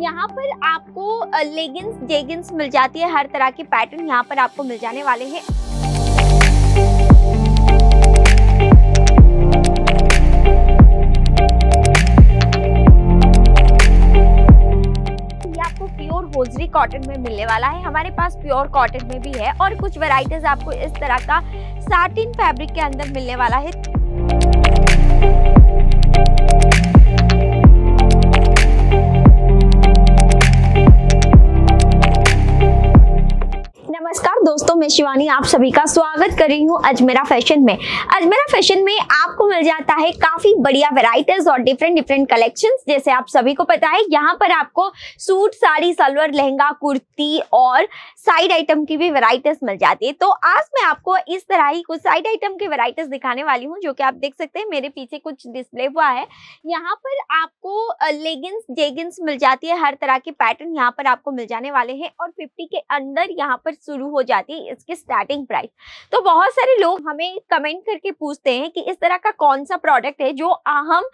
यहाँ पर आपको लेगिंग्स जेगिंग्स मिल जाती है हर तरह के पैटर्न यहाँ पर आपको मिल जाने वाले हैं आपको प्योर होजरी कॉटन में मिलने वाला है हमारे पास प्योर कॉटन में भी है और कुछ वैरायटीज आपको इस तरह का साटिन फैब्रिक के अंदर मिलने वाला है मैं शिवानी आप सभी का स्वागत कर रही हूँ अजमेरा फैशन में अजमेरा फैशन में आपको मिल जाता है काफी बढ़िया वेराइटीज और डिफरेंट डिफरेंट कलेक्शन जैसे आप सभी को पता है यहाँ पर आपको सूट साड़ी सलवर लहंगा कुर्ती और साइड आइटम की भी वेराइटीज मिल जाती है तो आज मैं आपको इस तरह ही कुछ साइड आइटम की वेराइटीज दिखाने वाली हूँ जो कि आप देख सकते हैं मेरे पीछे कुछ डिस्प्ले हुआ है यहाँ पर आपको लेगिंग्स जेगिंग्स मिल जाती है हर तरह के पैटर्न यहाँ पर आपको मिल जाने वाले हैं और फिफ्टी के अंदर यहाँ पर शुरू हो जाती है इसकी स्टार्टिंग प्राइस तो बहुत सारे लोग हमें कमेंट करके पूछते हैं कि इस तरह का कौन सा प्रोडक्ट है जो हम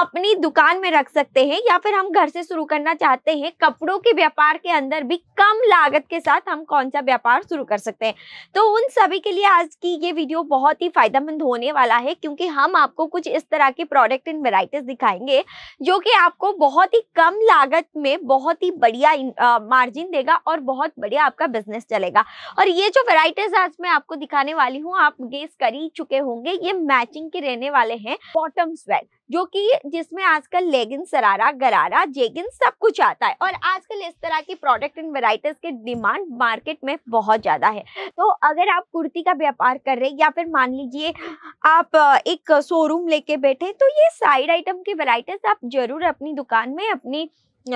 अपनी दुकान में रख सकते हैं या फिर हम घर से शुरू करना चाहते हैं कपड़ों के व्यापार के अंदर भी कम लागत के साथ हम कौन सा व्यापार शुरू कर सकते हैं तो उन सभी के लिए आज की ये वीडियो बहुत ही फायदेमंद होने वाला है क्योंकि हम आपको कुछ इस तरह के प्रोडक्ट एंड वेराइटीज दिखाएंगे जो कि आपको बहुत ही कम लागत में बहुत ही बढ़िया मार्जिन देगा और बहुत बढ़िया आपका बिजनेस चलेगा और ये जो जो वेराइटीज आज मैं आपको दिखाने वाली हूँ आप गेस कर ही चुके होंगे ये मैचिंग के रहने वाले हैं बॉटम स्वेट जो कि जिसमें आजकल लेगिन सरारा गरारा जेगिन सब कुछ आता है और आजकल इस तरह की प्रोडक्ट एंड वेराइटीज के डिमांड मार्केट में बहुत ज़्यादा है तो अगर आप कुर्ती का व्यापार कर रहे हैं या फिर मान लीजिए आप एक शोरूम लेके बैठे तो ये साइड आइटम की वेराइटीज आप जरूर अपनी दुकान में अपनी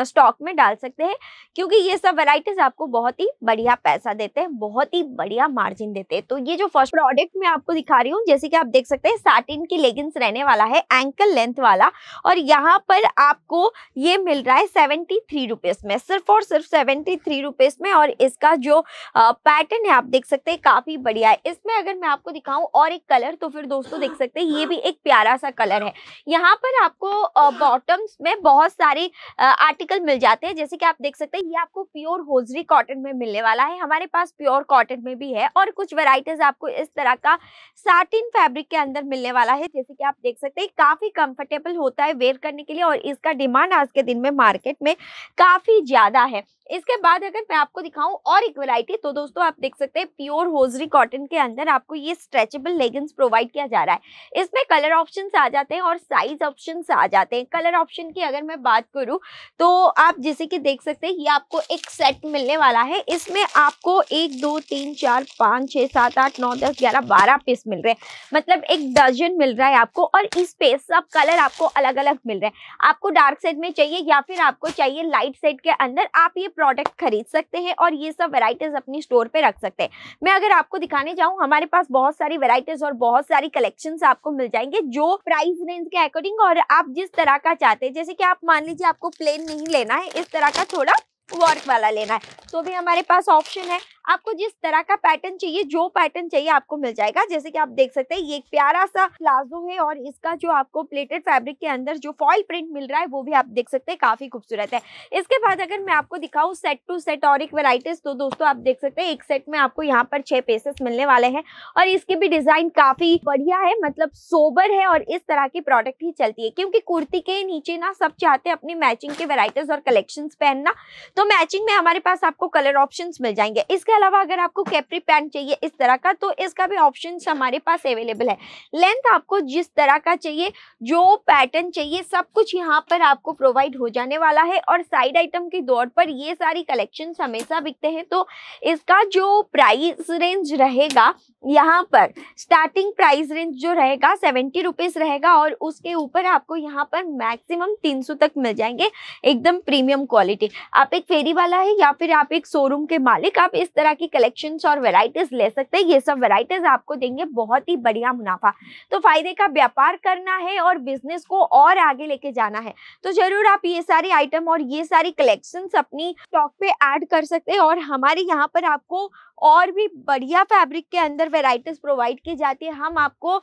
स्टॉक में डाल सकते हैं क्योंकि ये सब वेराइटीज आपको बहुत ही बढ़िया पैसा देते हैं बहुत ही बढ़िया मार्जिन देते हैं तो ये जो फर्स्ट प्रोडक्ट मैं आपको दिखा रही हूँ जैसे कि आप देख सकते हैं साटिन की लेगिंग्स रहने वाला है एंकल लेंथ वाला और यहाँ पर आपको ये मिल रहा है सेवेंटी थ्री रुपीज में सिर्फ और सिर्फ सेवेंटी थ्री रुपीज में और इसका जो पैटर्न है आप देख सकते हैं काफी बढ़िया है इसमें अगर मैं आपको दिखाऊँ और एक कलर तो फिर दोस्तों देख सकते हैं ये भी एक प्यारा सा कलर है यहाँ पर आपको बॉटम्स में बहुत सारे आर्ट आर्टिकल मिल जाते हैं जैसे कि आप देख सकते हैं ये आपको प्योर होजरी कॉटन में मिलने वाला है हमारे पास प्योर कॉटन में भी है और कुछ वेराइटीज आपको इस तरह का साटिन फैब्रिक के अंदर मिलने वाला है जैसे कि आप देख सकते हैं काफी कंफर्टेबल होता है वेयर करने के लिए और इसका डिमांड आज के दिन में मार्केट में काफी ज्यादा है इसके बाद अगर मैं आपको दिखाऊं और एक वैरायटी तो दोस्तों आप देख सकते हैं प्योर होजरी कॉटन के अंदर आपको ये स्ट्रेचेबल लेगिंग्स प्रोवाइड किया जा रहा है इसमें कलर ऑप्शंस आ जाते हैं और साइज ऑप्शंस आ जाते हैं कलर ऑप्शन की अगर मैं बात करूं तो आप जैसे कि देख सकते हैं ये आपको एक सेट मिलने वाला है इसमें आपको एक दो तीन चार पाँच छः सात आठ नौ दस ग्यारह बारह पीस मिल रहे हैं मतलब एक दर्जन मिल रहा है आपको और इस पे सब कलर आपको अलग अलग मिल रहे हैं आपको डार्क सेट में चाहिए या फिर आपको चाहिए लाइट सेट के अंदर आप ये प्रोडक्ट खरीद सकते हैं और ये सब वेराइटीज़ अपनी स्टोर पर रख सकते हैं मैं अगर आपको दिखाने जाऊँ हमारे पास बहुत सारी वेराइटीज़ और बहुत सारी कलेक्शन आपको मिल जाएंगे जो प्राइस रेंज के अकॉर्डिंग और आप जिस तरह का चाहते हैं जैसे कि आप मान लीजिए आपको प्लेन नहीं लेना है इस तरह का थोड़ा वर्क वाला लेना है तो भी हमारे पास ऑप्शन है आपको जिस तरह का पैटर्न चाहिए जो पैटर्न चाहिए आपको मिल जाएगा जैसे कि आप देख सकते हैं ये एक प्यारा सा प्लाजो है और इसका जो आपको प्लेटेड फैब्रिक के अंदर जो फॉल प्रिंट मिल रहा है वो भी आप देख सकते हैं काफी खूबसूरत है इसके बाद अगर मैं आपको दिखाऊँ सेट टू सेट और एक वेराइटीज तो दोस्तों आप देख सकते हैं एक सेट में आपको यहाँ पर छह पेसेस मिलने वाले हैं और इसकी भी डिजाइन काफी बढ़िया है मतलब सोबर है और इस तरह की प्रोडक्ट ही चलती है क्योंकि कुर्ती के नीचे ना सब चाहते हैं अपनी मैचिंग के वेराइटीज और कलेक्शन पहनना तो मैचिंग में हमारे पास आपको कलर ऑप्शन मिल जाएंगे इसके इसके अलावा अगर आपको कैप्री पैंट चाहिए इस तरह का तो इसका भी ऑप्शन हमारे पास अवेलेबल है लेंथ आपको जिस तरह का चाहिए जो पैटर्न चाहिए सब कुछ यहाँ पर आपको प्रोवाइड हो जाने वाला है और साइड आइटम के दौर पर ये सारी कलेक्शन हमेशा बिकते हैं तो इसका जो प्राइस रेंज रहेगा यहाँ पर स्टार्टिंग प्राइस रेंज जो रहेगा सेवेंटी रुपीज़ रहेगा और उसके ऊपर आपको यहाँ पर मैक्सिमम तीन सौ तक मिल जाएंगे एकदम प्रीमियम क्वालिटी आप एक फेरी वाला है या फिर आप एक शोरूम के मालिक आप इस तरह तरह की कलेक्शन और वेराइटीज ले सकते हैं ये सब वेराइटीज आपको देंगे बहुत ही बढ़िया मुनाफा तो फायदे का व्यापार करना है और बिजनेस को और आगे लेके जाना है तो जरूर आप ये सारे आइटम और ये सारी कलेक्शन अपनी स्टॉक पे ऐड कर सकते हैं और हमारे यहाँ पर आपको और भी बढ़िया फैब्रिक के अंदर वेराइटीज प्रोवाइड की जाती है हम आपको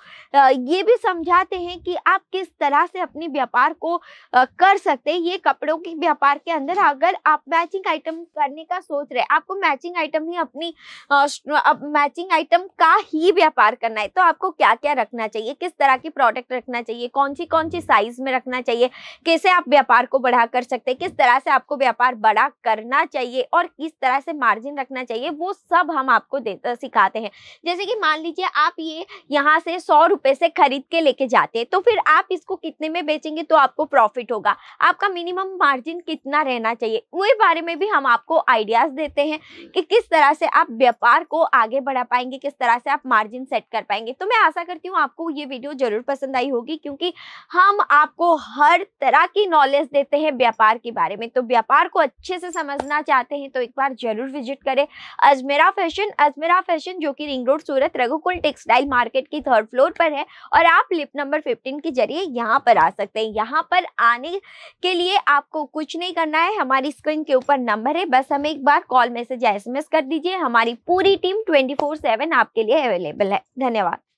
ये भी समझाते हैं कि आप किस तरह से अपने व्यापार को कर सकते हैं ये कपड़ों के व्यापार के अंदर अगर आप मैचिंग आइटम करने का सोच रहे आपको मैचिंग आइटम ही अपनी मैचिंग आइटम का ही व्यापार करना है तो आपको क्या क्या रखना चाहिए किस तरह के प्रोडक्ट रखना चाहिए कौन सी कौन सी साइज में रखना चाहिए कैसे आप व्यापार को बढ़ा कर सकते हैं किस तरह से आपको व्यापार बड़ा करना चाहिए और किस तरह से मार्जिन रखना चाहिए वो सब सब हम आपको सिखाते हैं जैसे कि मान लीजिए आप ये यहाँ से सौ रुपये से खरीद के लेके जाते हैं तो फिर आप इसको कितने में बेचेंगे तो आपको प्रॉफिट होगा आपका मिनिमम मार्जिन कितना रहना चाहिए वे बारे में भी हम आपको आइडियाज़ देते हैं कि किस तरह से आप व्यापार को आगे बढ़ा पाएंगे किस तरह से आप मार्जिन सेट कर पाएंगे तो मैं आशा करती हूँ आपको ये वीडियो जरूर पसंद आई होगी क्योंकि हम आपको हर तरह की नॉलेज देते हैं व्यापार के बारे में तो व्यापार को अच्छे से समझना चाहते हैं तो एक बार जरूर विजिट करें अजमेरा फैशन अजमेरा फैशन जो कि ring road Surat Raghukul textile market की थर्ड फ्लोर पर है और आप लिप नंबर 15 के जरिए यहाँ पर आ सकते हैं यहाँ पर आने के लिए आपको कुछ नहीं करना है हमारी स्क्रीन के ऊपर नंबर है बस हमें एक बार कॉल मैसेज या एस कर दीजिए हमारी पूरी टीम ट्वेंटी आपके लिए अवेलेबल है धन्यवाद